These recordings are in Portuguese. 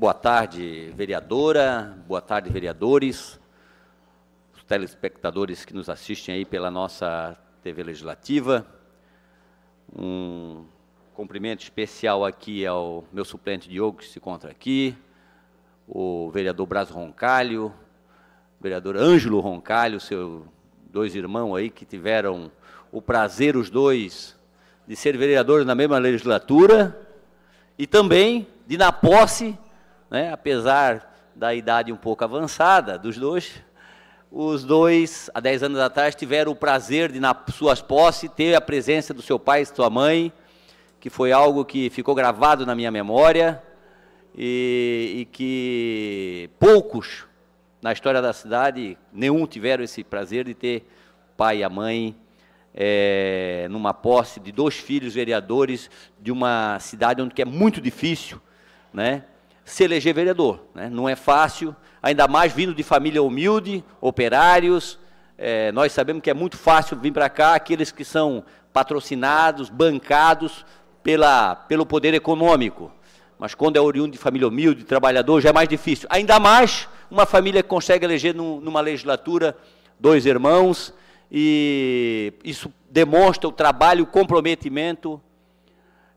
Boa tarde, vereadora, boa tarde, vereadores, os telespectadores que nos assistem aí pela nossa TV Legislativa. Um cumprimento especial aqui ao meu suplente Diogo, que se encontra aqui, o vereador Braz Roncalho, o vereador Ângelo Roncalho, seus dois irmãos aí que tiveram o prazer, os dois, de ser vereadores na mesma legislatura e também de, na posse, né? apesar da idade um pouco avançada dos dois, os dois, há 10 anos atrás, tiveram o prazer de, nas suas posses, ter a presença do seu pai e sua mãe, que foi algo que ficou gravado na minha memória e, e que poucos na história da cidade, nenhum tiveram esse prazer de ter pai e a mãe é, numa posse de dois filhos vereadores de uma cidade onde é muito difícil, né? se eleger vereador. Né? Não é fácil, ainda mais vindo de família humilde, operários. É, nós sabemos que é muito fácil vir para cá aqueles que são patrocinados, bancados pela, pelo poder econômico. Mas quando é oriundo de família humilde, trabalhador, já é mais difícil. Ainda mais uma família que consegue eleger num, numa legislatura dois irmãos, e isso demonstra o trabalho, o comprometimento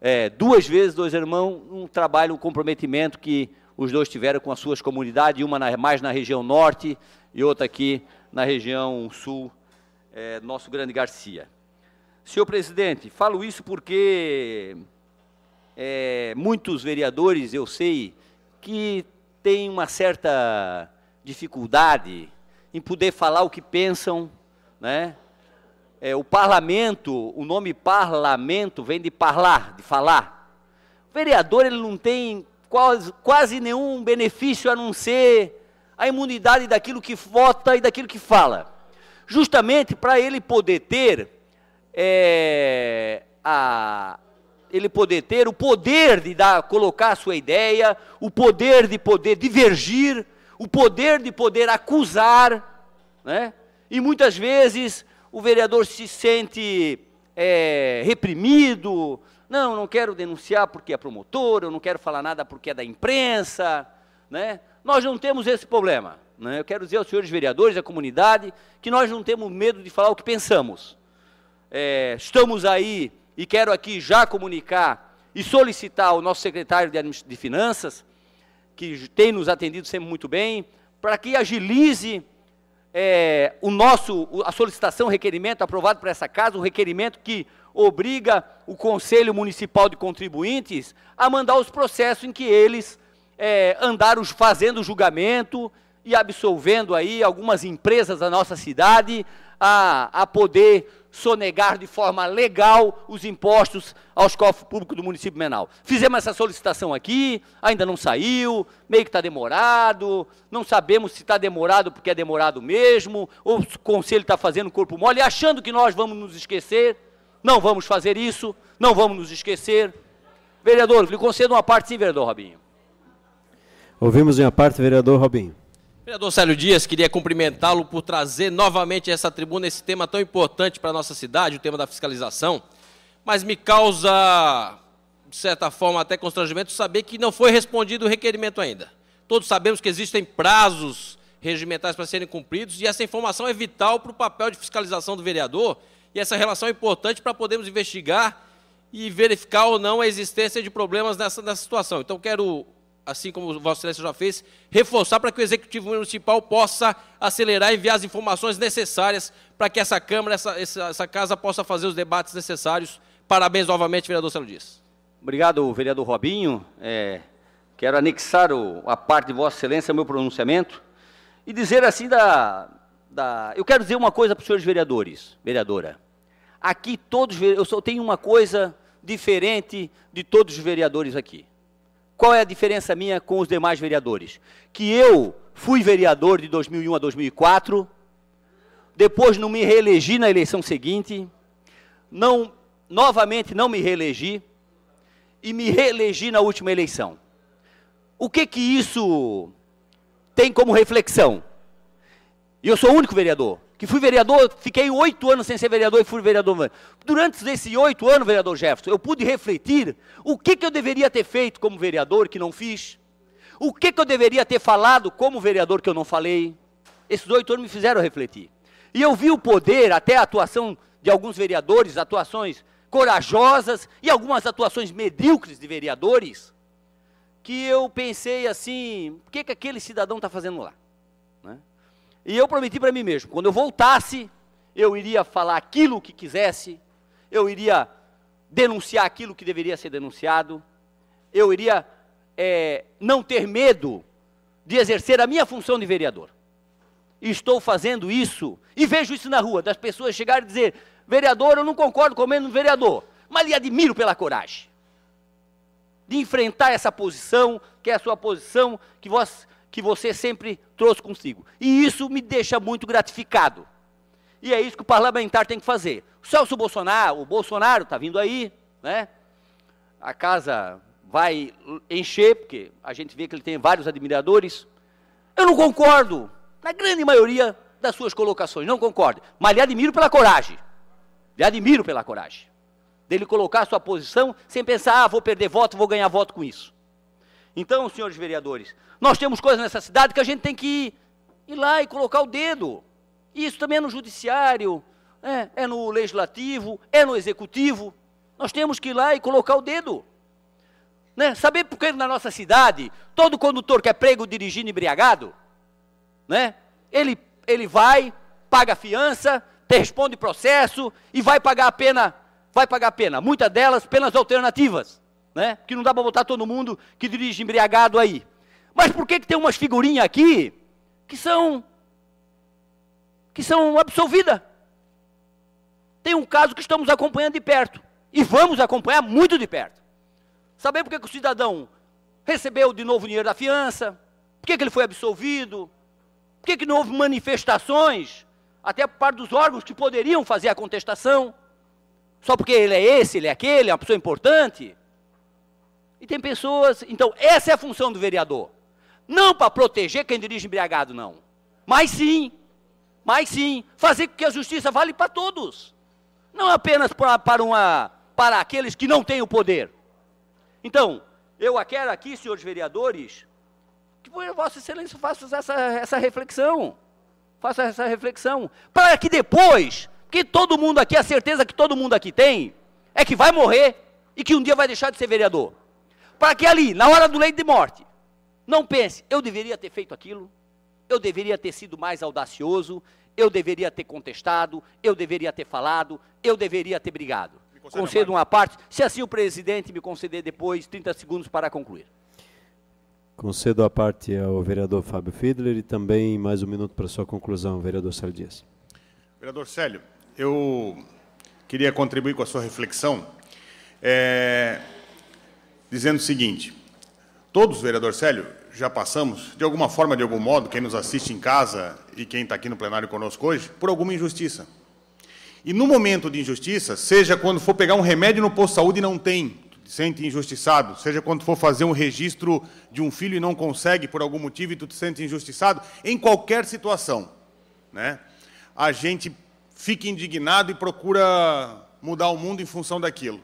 é, duas vezes dois irmãos, um trabalho, um comprometimento que os dois tiveram com as suas comunidades, uma na, mais na região norte e outra aqui na região sul, é, nosso grande Garcia. Senhor presidente, falo isso porque é, muitos vereadores, eu sei, que têm uma certa dificuldade em poder falar o que pensam, né? É, o parlamento, o nome parlamento vem de parlar, de falar. O vereador ele não tem quase, quase nenhum benefício a não ser a imunidade daquilo que vota e daquilo que fala. Justamente para ele poder ter é, a, ele poder ter o poder de dar, colocar a sua ideia, o poder de poder divergir, o poder de poder acusar, né? e muitas vezes o vereador se sente é, reprimido. Não, não quero denunciar porque é promotor, eu não quero falar nada porque é da imprensa. Né? Nós não temos esse problema. Né? Eu quero dizer aos senhores vereadores, à comunidade, que nós não temos medo de falar o que pensamos. É, estamos aí e quero aqui já comunicar e solicitar ao nosso secretário de, de Finanças, que tem nos atendido sempre muito bem, para que agilize é, o nosso, a solicitação, requerimento aprovado por essa casa, o requerimento que obriga o Conselho Municipal de Contribuintes a mandar os processos em que eles é, andaram fazendo julgamento e absolvendo aí algumas empresas da nossa cidade a, a poder sonegar de forma legal os impostos aos cofres públicos do município de Menal. Fizemos essa solicitação aqui, ainda não saiu, meio que está demorado, não sabemos se está demorado porque é demorado mesmo, ou o conselho está fazendo corpo mole, achando que nós vamos nos esquecer. Não vamos fazer isso, não vamos nos esquecer. Vereador, lhe concedo uma parte sim, vereador Robinho. Ouvimos em parte, vereador Robinho. Vereador Célio Dias, queria cumprimentá-lo por trazer novamente a essa tribuna esse tema tão importante para a nossa cidade, o tema da fiscalização, mas me causa, de certa forma, até constrangimento saber que não foi respondido o requerimento ainda. Todos sabemos que existem prazos regimentais para serem cumpridos e essa informação é vital para o papel de fiscalização do vereador e essa relação é importante para podermos investigar e verificar ou não a existência de problemas nessa, nessa situação. Então, quero assim como Vossa Excelência já fez, reforçar para que o Executivo Municipal possa acelerar e enviar as informações necessárias para que essa Câmara, essa, essa, essa Casa possa fazer os debates necessários. Parabéns novamente, vereador Celo Dias. Obrigado, vereador Robinho. É, quero anexar o, a parte de Vossa Excelência ao meu pronunciamento e dizer assim da, da... Eu quero dizer uma coisa para os senhores vereadores, vereadora. Aqui todos... Eu só tenho uma coisa diferente de todos os vereadores aqui. Qual é a diferença minha com os demais vereadores? Que eu fui vereador de 2001 a 2004, depois não me reelegi na eleição seguinte, não, novamente não me reelegi e me reelegi na última eleição. O que que isso tem como reflexão? E eu sou o único vereador. Que fui vereador, fiquei oito anos sem ser vereador e fui vereador. Durante esses oito anos, vereador Jefferson, eu pude refletir o que, que eu deveria ter feito como vereador que não fiz. O que, que eu deveria ter falado como vereador que eu não falei. Esses oito anos me fizeram refletir. E eu vi o poder, até a atuação de alguns vereadores, atuações corajosas e algumas atuações medíocres de vereadores, que eu pensei assim: o que, que aquele cidadão está fazendo lá? E eu prometi para mim mesmo, quando eu voltasse, eu iria falar aquilo que quisesse, eu iria denunciar aquilo que deveria ser denunciado, eu iria é, não ter medo de exercer a minha função de vereador. estou fazendo isso, e vejo isso na rua, das pessoas chegarem e dizer, vereador, eu não concordo com o mesmo vereador, mas lhe admiro pela coragem de enfrentar essa posição, que é a sua posição, que vós que você sempre trouxe consigo. E isso me deixa muito gratificado. E é isso que o parlamentar tem que fazer. O Celso Bolsonaro, o Bolsonaro está vindo aí, né? A casa vai encher, porque a gente vê que ele tem vários admiradores. Eu não concordo, na grande maioria das suas colocações, não concordo. Mas lhe admiro pela coragem. Lhe admiro pela coragem. Dele colocar a sua posição sem pensar, ah, vou perder voto, vou ganhar voto com isso. Então, senhores vereadores, nós temos coisas nessa cidade que a gente tem que ir, ir lá e colocar o dedo. Isso também é no judiciário, é, é no legislativo, é no executivo. Nós temos que ir lá e colocar o dedo. Né? Saber por que na nossa cidade, todo condutor que é prego dirigindo embriagado, né? ele, ele vai, paga fiança, responde processo e vai pagar a pena, vai pagar a pena, muitas delas penas alternativas né? Porque não dá para botar todo mundo que dirige embriagado aí. Mas por que, que tem umas figurinhas aqui que são que são absolvidas? Tem um caso que estamos acompanhando de perto e vamos acompanhar muito de perto. Saber por que, que o cidadão recebeu de novo o dinheiro da fiança? Por que, que ele foi absolvido? Por que, que não houve manifestações? Até por parte dos órgãos que poderiam fazer a contestação. Só porque ele é esse, ele é aquele, é uma pessoa importante. E tem pessoas. Então, essa é a função do vereador. Não para proteger quem dirige embriagado, não. Mas sim, mas sim, fazer com que a justiça vale para todos. Não apenas pra, para, uma, para aqueles que não têm o poder. Então, eu quero aqui, senhores vereadores, que Vossa Excelência faça essa, essa reflexão. Faça essa reflexão. Para que depois, que todo mundo aqui, a certeza que todo mundo aqui tem, é que vai morrer e que um dia vai deixar de ser vereador para que ali, na hora do leito de morte, não pense, eu deveria ter feito aquilo, eu deveria ter sido mais audacioso, eu deveria ter contestado, eu deveria ter falado, eu deveria ter brigado. Concedo uma parte, se assim o presidente me conceder depois 30 segundos para concluir. Concedo a parte ao vereador Fábio Fiedler e também mais um minuto para sua conclusão, vereador Célio Dias. Vereador Célio, eu queria contribuir com a sua reflexão. É, dizendo o seguinte: todos, vereador Célio, já passamos, de alguma forma, de algum modo, quem nos assiste em casa e quem está aqui no plenário conosco hoje, por alguma injustiça. E no momento de injustiça, seja quando for pegar um remédio no posto de saúde e não tem, te sente injustiçado, seja quando for fazer um registro de um filho e não consegue por algum motivo e tu te sente injustiçado, em qualquer situação, né? A gente fica indignado e procura mudar o mundo em função daquilo.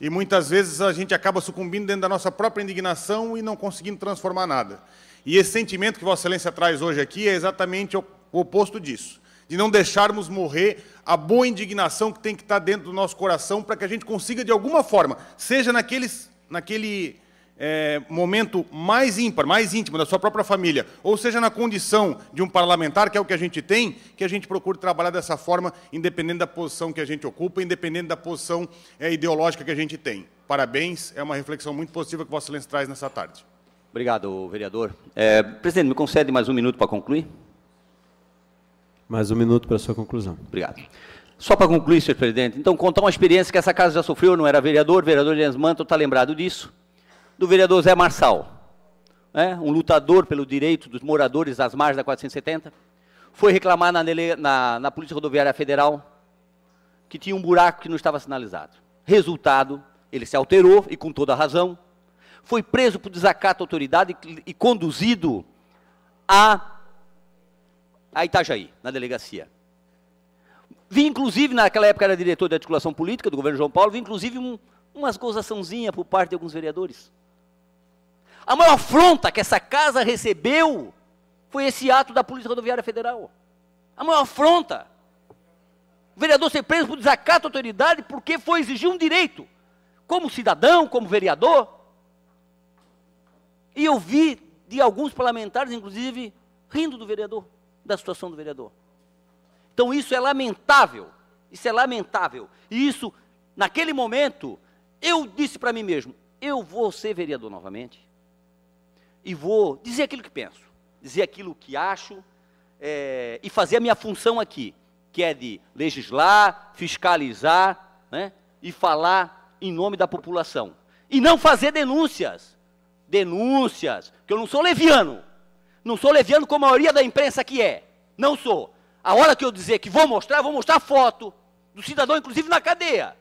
E muitas vezes a gente acaba sucumbindo dentro da nossa própria indignação e não conseguindo transformar nada. E esse sentimento que Vossa Excelência traz hoje aqui é exatamente o oposto disso de não deixarmos morrer a boa indignação que tem que estar dentro do nosso coração para que a gente consiga, de alguma forma, seja naqueles, naquele é, momento mais ímpar, mais íntimo da sua própria família, ou seja, na condição de um parlamentar, que é o que a gente tem, que a gente procure trabalhar dessa forma, independente da posição que a gente ocupa, independente da posição é, ideológica que a gente tem. Parabéns, é uma reflexão muito positiva que Vossa Excelência traz nessa tarde. Obrigado, vereador. É, presidente, me concede mais um minuto para concluir? Mais um minuto para a sua conclusão. Obrigado. Só para concluir, senhor presidente, então contar uma experiência que essa casa já sofreu, não era vereador, vereador Elias Manto está lembrado disso do vereador Zé Marçal, né, um lutador pelo direito dos moradores das margens da 470, foi reclamar na, na, na Polícia Rodoviária Federal que tinha um buraco que não estava sinalizado. Resultado, ele se alterou, e com toda razão, foi preso por desacato à autoridade e, e conduzido a, a Itajaí, na delegacia. Vi, inclusive, naquela época era diretor de articulação política do governo João Paulo, vi, inclusive, um, umas gozaçãozinhas por parte de alguns vereadores. A maior afronta que essa casa recebeu foi esse ato da Polícia Rodoviária Federal. A maior afronta. O vereador ser preso por desacato à autoridade porque foi exigir um direito, como cidadão, como vereador. E eu vi de alguns parlamentares, inclusive, rindo do vereador, da situação do vereador. Então isso é lamentável. Isso é lamentável. E isso, naquele momento, eu disse para mim mesmo: eu vou ser vereador novamente e vou dizer aquilo que penso, dizer aquilo que acho é, e fazer a minha função aqui, que é de legislar, fiscalizar né, e falar em nome da população. E não fazer denúncias. Denúncias, que eu não sou leviano. Não sou leviano como a maioria da imprensa que é. Não sou. A hora que eu dizer que vou mostrar, vou mostrar foto do cidadão, inclusive na cadeia.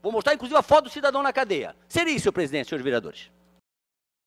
Vou mostrar, inclusive, a foto do cidadão na cadeia. Seria isso, senhor presidente, senhores vereadores.